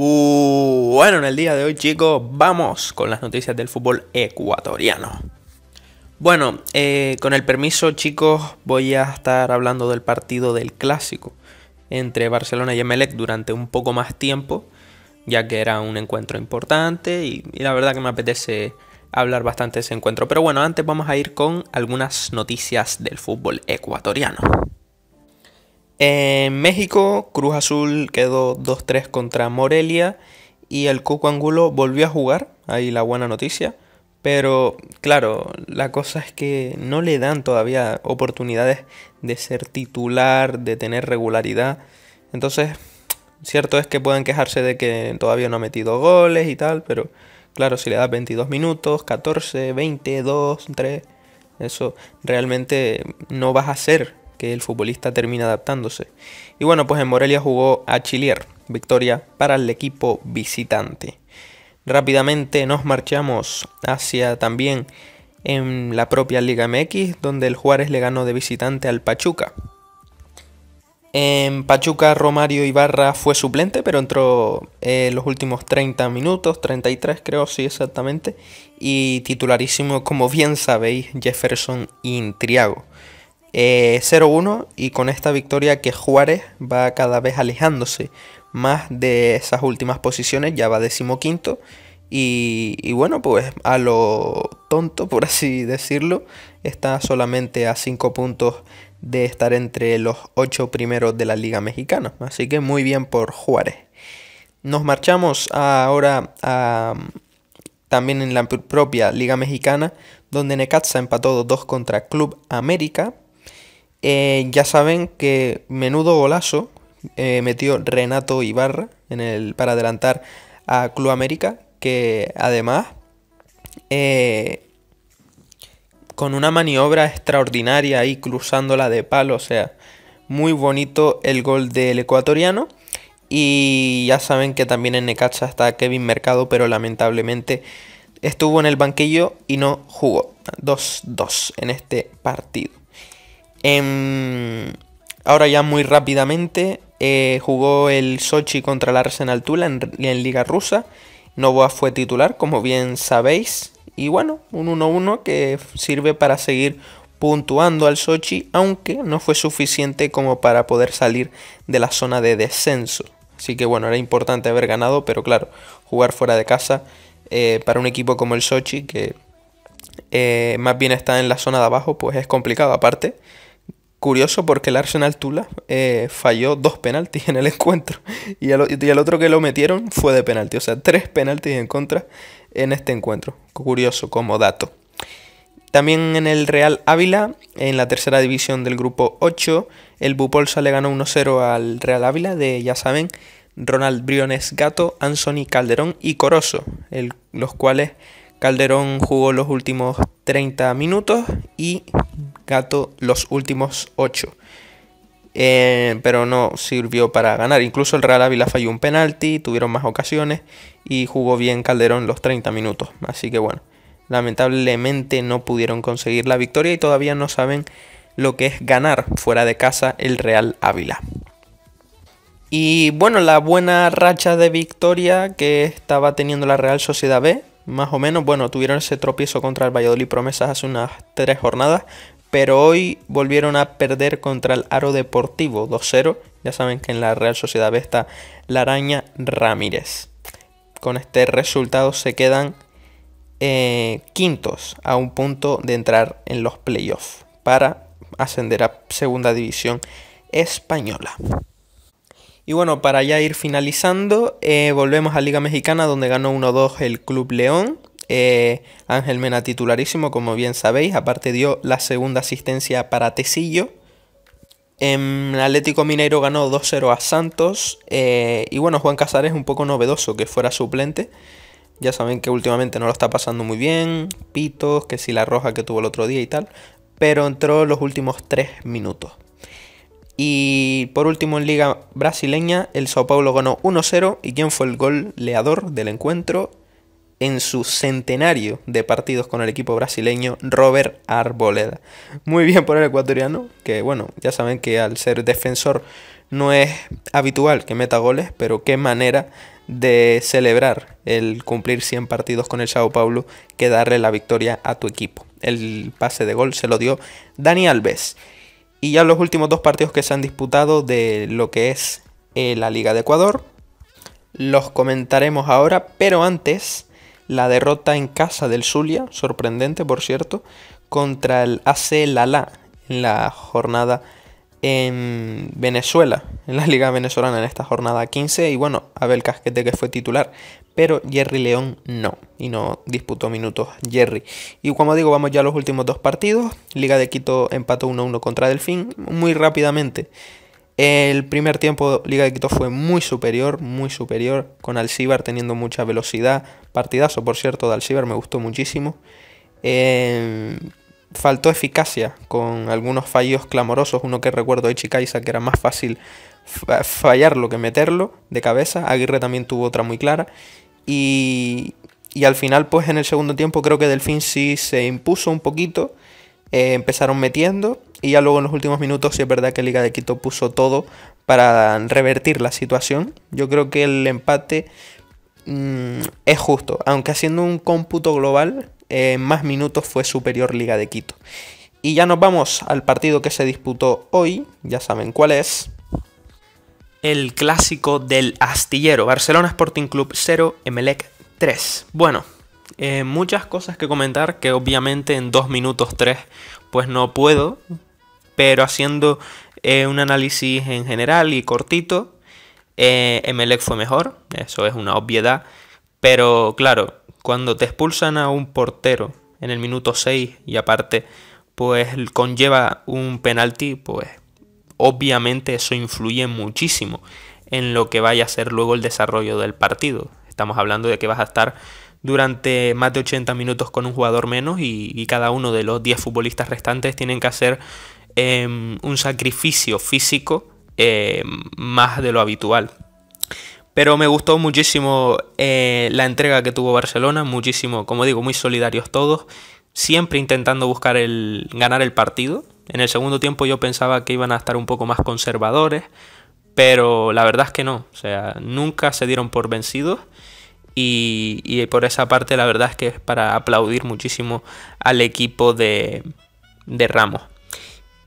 Bueno, en el día de hoy, chicos, vamos con las noticias del fútbol ecuatoriano. Bueno, eh, con el permiso, chicos, voy a estar hablando del partido del clásico entre Barcelona y Emelec durante un poco más tiempo, ya que era un encuentro importante y, y la verdad que me apetece hablar bastante de ese encuentro. Pero bueno, antes vamos a ir con algunas noticias del fútbol ecuatoriano. En México, Cruz Azul quedó 2-3 contra Morelia y el Cuco Angulo volvió a jugar, ahí la buena noticia. Pero claro, la cosa es que no le dan todavía oportunidades de ser titular, de tener regularidad. Entonces, cierto es que pueden quejarse de que todavía no ha metido goles y tal, pero claro, si le das 22 minutos, 14, 20, 2, 3, eso realmente no vas a ser que el futbolista termina adaptándose. Y bueno, pues en Morelia jugó a Chilier, victoria para el equipo visitante. Rápidamente nos marchamos hacia también en la propia Liga MX, donde el Juárez le ganó de visitante al Pachuca. En Pachuca, Romario Ibarra fue suplente, pero entró en eh, los últimos 30 minutos, 33 creo, sí, exactamente. Y titularísimo, como bien sabéis, Jefferson Intriago. 0-1 eh, y con esta victoria que Juárez va cada vez alejándose más de esas últimas posiciones, ya va decimoquinto. Y, y bueno, pues a lo tonto, por así decirlo, está solamente a 5 puntos de estar entre los 8 primeros de la Liga Mexicana. Así que muy bien por Juárez. Nos marchamos ahora también en la propia Liga Mexicana, donde Necaxa empató 2 contra Club América eh, ya saben que menudo golazo eh, metió Renato Ibarra en el, para adelantar a Club América, que además eh, con una maniobra extraordinaria y cruzándola de palo, o sea, muy bonito el gol del ecuatoriano. Y ya saben que también en Necaxa está Kevin Mercado, pero lamentablemente estuvo en el banquillo y no jugó. 2-2 en este partido. Em, ahora ya muy rápidamente, eh, jugó el Sochi contra el Arsenal Tula en, Liga Rusa. Novoa fue titular, como bien sabéis. Y bueno, un 1-1 que sirve para seguir puntuando al Sochi, aunque no fue suficiente como para poder salir de la zona de descenso. Así que bueno, era importante haber ganado, pero claro, jugar fuera de casa eh, para un equipo como el Sochi, que eh, más bien está en la zona de abajo, pues es complicado. Aparte, Curioso porque el Arsenal Tula eh, falló dos penaltis en el encuentro y el, otro que lo metieron fue de penalti, o sea, tres penaltis en contra en este encuentro. Curioso como dato. También en el Real Ávila, en la tercera división del grupo 8, el Bupolsa le ganó 1-0 al Real Ávila de, ya saben, Ronald Briones Gato, Anthony Calderón y Corozo, los cuales Calderón jugó los últimos 30 minutos y gato los últimos 8. Eh, pero no sirvió para ganar. Incluso el Real Ávila falló un penalti, tuvieron más ocasiones y jugó bien Calderón los 30 minutos. Así que bueno, lamentablemente no pudieron conseguir la victoria y todavía no saben lo que es ganar fuera de casa el Real Ávila. Y bueno, la buena racha de victoria que estaba teniendo la Real Sociedad B, más o menos, bueno, tuvieron ese tropiezo contra el Valladolid Promesas hace unas tres jornadas, pero hoy volvieron a perder contra el Aro Deportivo 2-0. Ya saben que en la Real Sociedad B está la araña Ramírez. Con este resultado se quedan eh, quintos a un punto de entrar en los playoffs para ascender a Segunda División Española. Y bueno, para ya ir finalizando, eh, volvemos a Liga Mexicana donde ganó 1-2 el Club León. Eh, Ángel Mena titularísimo, como bien sabéis. Aparte dio la segunda asistencia para Tecillo. En Atlético Mineiro ganó 2-0 a Santos. Eh, y bueno, Juan Casares un poco novedoso que fuera suplente. Ya saben que últimamente no lo está pasando muy bien. Pitos, que si la roja que tuvo el otro día y tal. Pero entró los últimos 3 minutos. Y por último en Liga Brasileña, el Sao Paulo ganó 1-0. ¿Y quién fue el goleador del encuentro? en su centenario de partidos con el equipo brasileño Robert Arboleda. Muy bien por el ecuatoriano, que bueno, ya saben que al ser defensor no es habitual que meta goles, pero qué manera de celebrar el cumplir 100 partidos con el Sao Paulo que darle la victoria a tu equipo. El pase de gol se lo dio Dani Alves. Y ya los últimos dos partidos que se han disputado de lo que es eh, la Liga de Ecuador los comentaremos ahora, pero antes la derrota en casa del Zulia, sorprendente por cierto, contra el AC Lala en la jornada en Venezuela, en la Liga Venezolana en esta jornada 15. Y bueno, Abel Casquete que fue titular, pero Jerry León no, y no disputó minutos Jerry. Y como digo, vamos ya a los últimos dos partidos. Liga de Quito empató 1-1 contra Delfín, muy rápidamente. El primer tiempo Liga de Quito fue muy superior, muy superior, con Alcibar teniendo mucha velocidad. Partidazo, por cierto, de Alcibar me gustó muchísimo. Em, faltó eficacia con algunos fallos clamorosos. Uno que recuerdo de Chicaiza, que era más fácil fallarlo que meterlo de cabeza. Aguirre también tuvo otra muy clara. Y, al final, pues en el segundo tiempo, creo que Delfín sí se impuso un poquito. Eh, empezaron metiendo y ya luego en los últimos minutos, sí es verdad que Liga de Quito puso todo para revertir la situación. Yo creo que el empate mm, es justo, aunque haciendo un cómputo global, eh, en más minutos fue superior Liga de Quito. Y ya nos vamos al partido que se disputó hoy, ya saben cuál es. El clásico del astillero, Barcelona Sporting Club 0, Emelec 3. Bueno, eh, muchas cosas que comentar que obviamente en 2 minutos 3 pues no puedo, pero haciendo eh, un análisis en general y cortito, eh, Emelec fue mejor, eso es una obviedad, pero claro, cuando te expulsan a un portero en el minuto 6 y aparte pues conlleva un penalti, pues obviamente eso influye muchísimo en lo que vaya a ser luego el desarrollo del partido. Estamos hablando de que vas a estar durante más de 80 minutos con un jugador menos y cada uno de los 10 futbolistas restantes tienen que hacer Em, un sacrificio físico em, más de lo habitual. Pero me gustó muchísimo eh, la entrega que tuvo Barcelona, muchísimo, como digo, muy solidarios todos, siempre intentando buscar el ganar el partido. En el segundo tiempo yo pensaba que iban a estar un poco más conservadores, pero la verdad es que no, o sea, nunca se dieron por vencidos. Y, por esa parte la verdad es que es para aplaudir muchísimo al equipo de Ramos.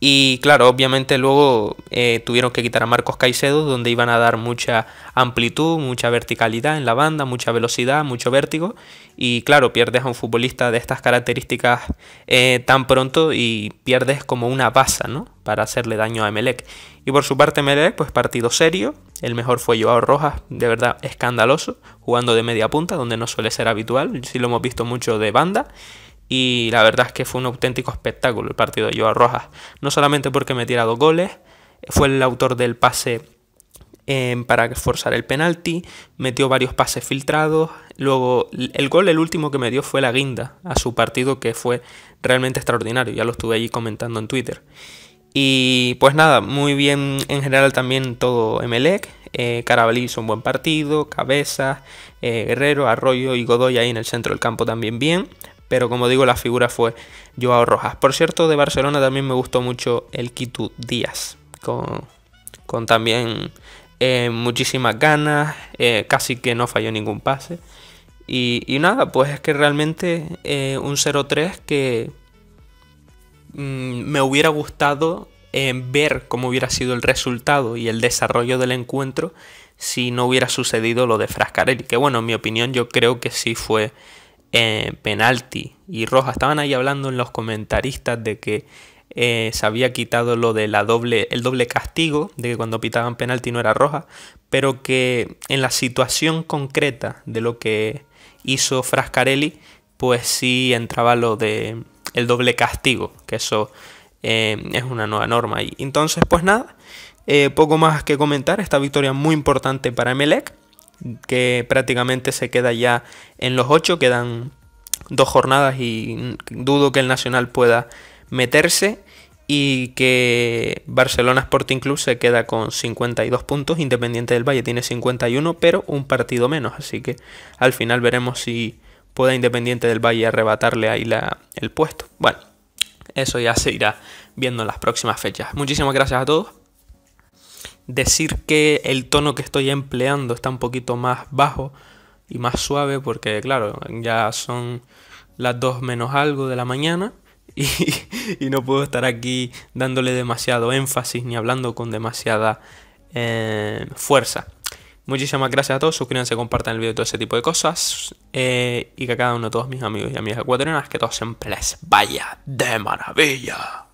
Y claro, obviamente luego eh, tuvieron que quitar a Marcos Caicedo, donde iban a dar mucha amplitud, mucha verticalidad en la banda, mucha velocidad, mucho vértigo. Y claro, pierdes a un futbolista de estas características eh, tan pronto y pierdes como una pasa ¿no? Para hacerle daño a Melec. Y por su parte, Melec, pues partido serio. El mejor fue Joao Rojas, de verdad escandaloso, jugando de media punta, donde no suele ser habitual. Sí lo hemos visto mucho de banda y la verdad es que fue un auténtico espectáculo el partido de Joao Rojas. No solamente porque metiera dos goles, fue el autor del pase em, para forzar el penalti, metió varios pases filtrados, luego el gol, el último que me dio fue la guinda a su partido que fue realmente extraordinario, ya lo estuve ahí comentando en Twitter. Y pues nada, muy bien en general también todo Emelec. Eh, Carabalí hizo un buen partido, Cabeza, eh, Guerrero, Arroyo y Godoy ahí en el centro del campo también bien. Pero como digo, la figura fue Joao Rojas. Por cierto, de Barcelona también me gustó mucho el Kitu Díaz. Con, también eh, muchísimas ganas. Eh, casi que no falló ningún pase. Y, nada, pues es que realmente eh, un 0-3 que mm, me hubiera gustado ver cómo hubiera sido el resultado y el desarrollo del encuentro si no hubiera sucedido lo de Frascarelli. Que bueno, en mi opinión yo creo que sí fue eh, penalti y roja. Estaban ahí hablando en los comentaristas de que eh, se había quitado lo de la doble, el doble castigo, de que cuando pitaban penalti no era roja, pero que en la situación concreta de lo que hizo Frascarelli, pues sí entraba lo de el doble castigo, que eso eh, es una nueva norma. Y entonces, pues nada, poco más que comentar, esta victoria muy importante para Melec que prácticamente se queda ya en los 8, quedan dos jornadas y dudo que el Nacional pueda meterse y que Barcelona Sporting Club se queda con 52 puntos, Independiente del Valle tiene 51, pero un partido menos, así que al final veremos si pueda Independiente del Valle arrebatarle ahí la, el puesto. Bueno, eso ya se irá viendo en las próximas fechas. Muchísimas gracias a todos decir que el tono que estoy empleando está un poquito más bajo y más suave porque claro, ya son las 2 menos algo de la mañana y, no puedo estar aquí dándole demasiado énfasis ni hablando con demasiada eh, fuerza. Muchísimas gracias a todos, suscríbanse, compartan el video y todo ese tipo de cosas. Eh, y que a cada uno de todos mis amigos y amigas ecuatorianas, que todos siempre les vaya de maravilla.